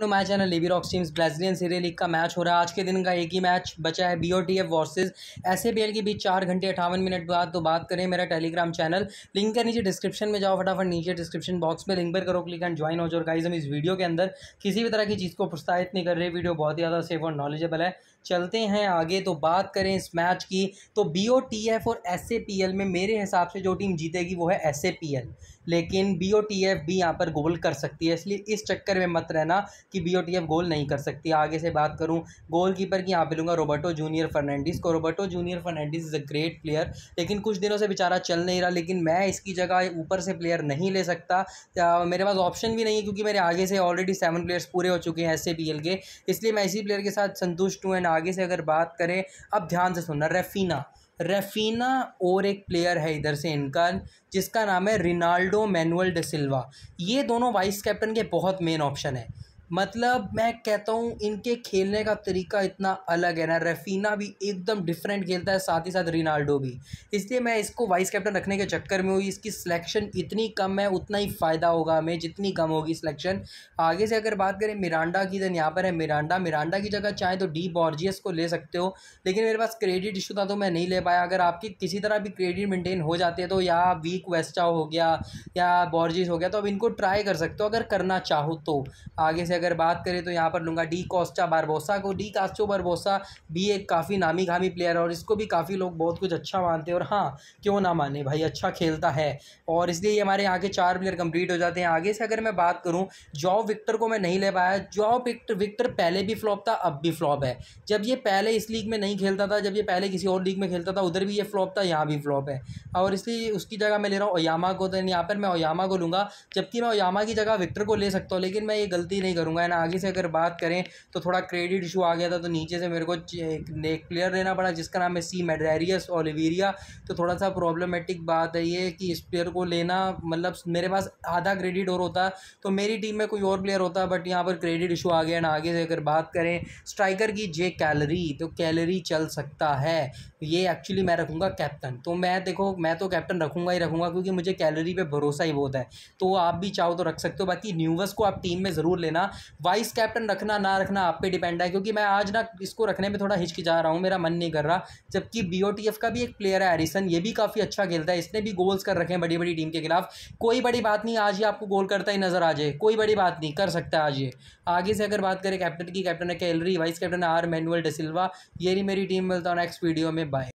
to match है ना लिबी रॉक टीम्स ब्राजीलियन सीरियल लीग का मैच हो रहा है आज के दिन का एक ही मैच बचा है B O T F versus S A P L के बीच चार घंटे अठावन मिनट बाद तो बात करें मेरा टेलीग्राम चैनल लिंक के नीचे डिस्क्रिप्शन में जाओ फटाफट नीचे डिस्क्रिप्शन बॉक्स में लिंक पर करो क्लिक एंड ज्वाइन हो जाओ गाइज हम इस वीडियो के अंदर किसी भी तरह की चीज़ को प्रोत्साहित नहीं कर रहे वीडियो बहुत ही ज़्यादा सेफ और नॉलेजेबल है चलते हैं आगे तो बात करें इस मैच की तो बी ओ टी एफ और एस ए पी एल में मेरे हिसाब से जो टीम जीतेगी वो है एस ए पी एल लेकिन बी ओ टी एफ भी यहाँ पर गोल कर सकती है इसलिए इस चक्कर में मत रहना कि एफ गोल नहीं कर सकती आगे से बात करूँ गोल कीपर की यहाँ पे लूँगा रोबर्टो जूनियर फर्नैंडिस को Roberto Junior Fernandes is a great player लेकिन कुछ दिनों से बेचारा चल नहीं रहा लेकिन मैं इसकी जगह ऊपर से प्लेयर नहीं ले सकता मेरे पास ऑप्शन भी नहीं है क्योंकि मेरे आगे से ऑलरेडी सेवन प्लेयर्स पूरे हो चुके हैं एस के इसलिए मैं इसी प्लेयर के साथ संतुष्ट हूँ एंड आगे से अगर बात करें अब ध्यान से सुनना रेफीना रेफीना और एक प्लेयर है इधर से इनका जिसका नाम है रिनाल्डो मैनुअल डिसिल्वा ये दोनों वाइस कैप्टन के बहुत मेन ऑप्शन है मतलब मैं कहता हूँ इनके खेलने का तरीका इतना अलग है ना रफीना भी एकदम डिफरेंट खेलता है साथ ही साथ रिनाल्डो भी इसलिए मैं इसको वाइस कैप्टन रखने के चक्कर में हुई इसकी सिलेक्शन इतनी कम है उतना ही फ़ायदा होगा हमें जितनी कम होगी सिलेक्शन आगे से अगर बात करें मिरांडा की देन यहाँ पर है मिरांडा मिरांडा की जगह चाहे तो डी बॉर्जियस को ले सकते हो लेकिन मेरे पास क्रेडिट इशू था तो मैं नहीं ले पाया अगर आपकी किसी तरह भी क्रेडिट मेनटेन हो जाती है तो या वीक वेस्टा हो गया या बॉर्जिस हो गया तो अब इनको ट्राई कर सकते हो अगर करना चाहो तो आगे से अगर बात करें तो यहाँ पर लूँगा डी कोस्टा बारबोसा को डी कास्टो बारबोसा भी एक काफ़ी नामी घामी प्लेयर है और इसको भी काफ़ी लोग बहुत कुछ अच्छा मानते हैं और हाँ क्यों ना माने भाई अच्छा खेलता है और इसलिए ये हमारे यहाँ के चार प्लेयर कंप्लीट हो जाते हैं आगे से अगर मैं बात करूँ जॉब विक्टर को मैं नहीं ले पाया जॉब विक्टर विक्टर पहले भी फ्लॉप था अब भी फ्लॉप है जब ये पहले इस लीग में नहीं खेलता था जब ये पहले किसी और लीग में खेलता था उधर भी ये फ्लॉप था यहाँ भी फ्लॉप है और इसलिए उसकी जगह मैं ले रहा हूँ ओयामा को तो यहाँ पर मैं ओयामा को लूँगा जबकि मैं ओयामा की जगह विक्टर को ले सकता हूँ लेकिन मैं ये गलती नहीं करूँगा एंड आगे से अगर बात करें तो थोड़ा क्रेडिट इशू आ गया था तो नीचे से मेरे को एक नेक प्लेयर लेना पड़ा जिसका नाम है सी मेडेरियस ओलिवेरिया तो थोड़ा सा प्रॉब्लमेटिक बात है ये कि इस प्लेयर को लेना मतलब मेरे पास आधा क्रेडिट और होता तो मेरी टीम में कोई और प्लेयर होता बट यहाँ पर क्रेडिट इशू आ गया एंड आगे से अगर बात करें स्ट्राइकर की जे कैलरी तो कैलरी चल सकता है ये एक्चुअली मैं रखूँगा कैप्टन तो मैं देखो मैं तो कैप्टन रखूँगा ही रखूँगा क्योंकि मुझे कैलरी पर भरोसा ही बहुत है तो आप भी चाहो तो रख सकते हो बाकी न्यूवस को आप टीम में ज़रूर लेना वाइस कैप्टन रखना ना रखना आप पे डिपेंड है क्योंकि मैं आज ना इसको रखने में थोड़ा हिचकिचा रहा हूँ मेरा मन नहीं कर रहा जबकि बी का भी एक प्लेयर है एरिसन ये भी काफ़ी अच्छा खेलता है इसने भी गोल्स कर रखे हैं बड़ी बड़ी टीम के खिलाफ कोई बड़ी बात नहीं आज ही आपको गोल करता ही नज़र आ जाए कोई बड़ी बात नहीं कर सकता आज ये आगे से अगर बात करें कैप्टन की कैप्टन है कैलरी vice captain R Manuel da Silva ये मेरी टीम मिलता हूँ नेक्स्ट वीडियो में बाय